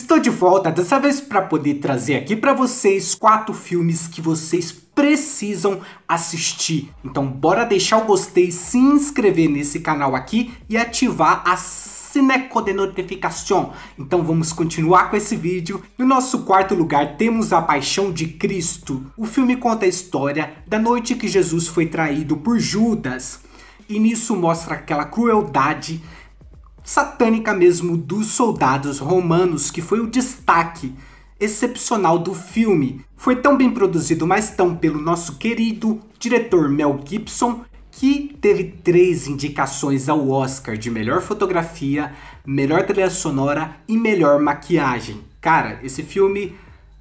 Estou de volta, dessa vez para poder trazer aqui para vocês quatro filmes que vocês precisam assistir. Então bora deixar o gostei, se inscrever nesse canal aqui e ativar a Cineco de Notificação. Então vamos continuar com esse vídeo. No nosso quarto lugar temos A Paixão de Cristo. O filme conta a história da noite que Jesus foi traído por Judas. E nisso mostra aquela crueldade satânica mesmo dos soldados romanos, que foi o destaque excepcional do filme. Foi tão bem produzido, mas tão pelo nosso querido diretor Mel Gibson, que teve três indicações ao Oscar de melhor fotografia, melhor trilha sonora e melhor maquiagem. Cara, esse filme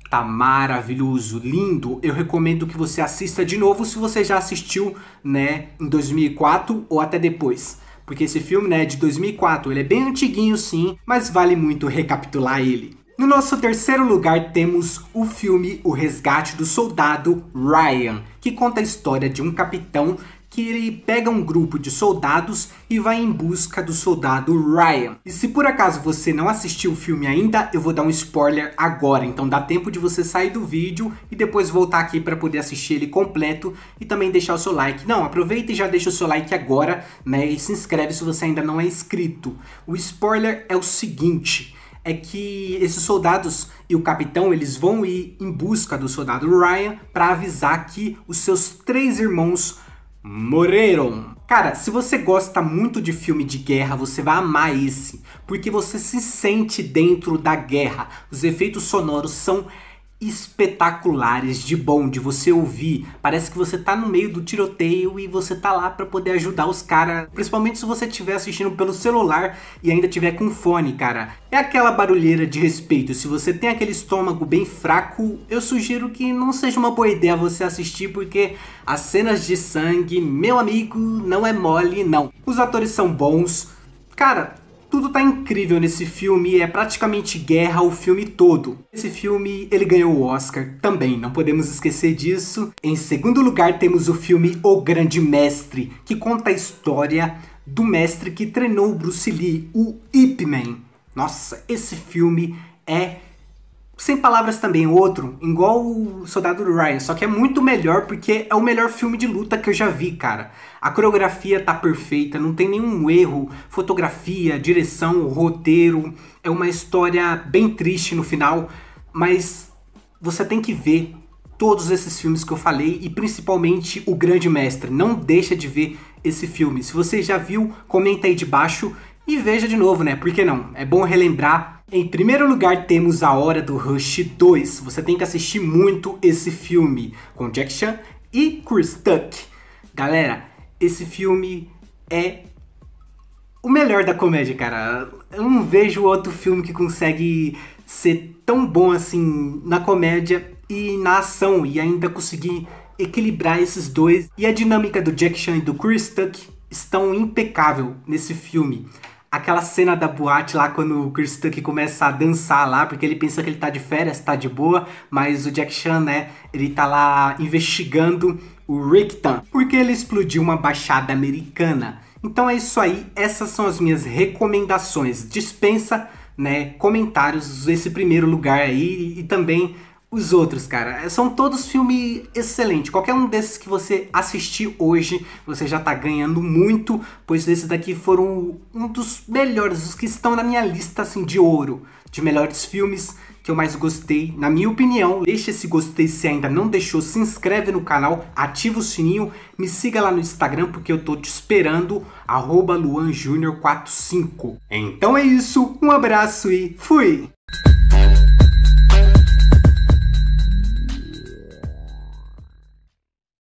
tá maravilhoso, lindo. Eu recomendo que você assista de novo se você já assistiu, né, em 2004 ou até depois porque esse filme né, é de 2004, ele é bem antiguinho sim, mas vale muito recapitular ele. No nosso terceiro lugar temos o filme O Resgate do Soldado Ryan, que conta a história de um capitão que ele pega um grupo de soldados e vai em busca do soldado Ryan. E se por acaso você não assistiu o filme ainda, eu vou dar um spoiler agora, então dá tempo de você sair do vídeo e depois voltar aqui para poder assistir ele completo e também deixar o seu like. Não, aproveita e já deixa o seu like agora, né? E se inscreve se você ainda não é inscrito. O spoiler é o seguinte, é que esses soldados e o capitão eles vão ir em busca do soldado Ryan para avisar que os seus três irmãos morreram. Cara, se você gosta muito de filme de guerra, você vai amar esse, porque você se sente dentro da guerra. Os efeitos sonoros são espetaculares de bom de você ouvir. Parece que você tá no meio do tiroteio e você tá lá para poder ajudar os caras, principalmente se você estiver assistindo pelo celular e ainda tiver com fone, cara. É aquela barulheira de respeito. Se você tem aquele estômago bem fraco, eu sugiro que não seja uma boa ideia você assistir porque as cenas de sangue, meu amigo, não é mole não. Os atores são bons. Cara, tudo tá incrível nesse filme, é praticamente guerra o filme todo. Esse filme, ele ganhou o Oscar também, não podemos esquecer disso. Em segundo lugar, temos o filme O Grande Mestre, que conta a história do mestre que treinou Bruce Lee, o Ip Man. Nossa, esse filme é sem palavras também, outro, igual o Soldado do Ryan, só que é muito melhor porque é o melhor filme de luta que eu já vi, cara. A coreografia tá perfeita, não tem nenhum erro, fotografia, direção, roteiro, é uma história bem triste no final, mas você tem que ver todos esses filmes que eu falei e principalmente O Grande Mestre. Não deixa de ver esse filme. Se você já viu, comenta aí de baixo e veja de novo, né? Por que não? É bom relembrar em primeiro lugar, temos A Hora do Rush 2. Você tem que assistir muito esse filme com Jack Chan e Chris Tuck. Galera, esse filme é o melhor da comédia, cara. Eu não vejo outro filme que consegue ser tão bom assim na comédia e na ação e ainda conseguir equilibrar esses dois. E a dinâmica do Jack Chan e do Chris Tuck estão impecável nesse filme. Aquela cena da boate lá, quando o Chris Tucker começa a dançar lá, porque ele pensa que ele tá de férias, tá de boa, mas o Jack Chan, né, ele tá lá investigando o Rictan, porque ele explodiu uma baixada americana. Então é isso aí, essas são as minhas recomendações. Dispensa né, comentários esse primeiro lugar aí e, e também os outros, cara, é, são todos filmes excelentes. Qualquer um desses que você assistir hoje, você já tá ganhando muito, pois esses daqui foram um dos melhores, os que estão na minha lista assim de ouro, de melhores filmes que eu mais gostei. Na minha opinião, deixa esse gostei se ainda não deixou, se inscreve no canal, ativa o sininho, me siga lá no Instagram porque eu tô te esperando @luanjunior45. Então é isso, um abraço e fui.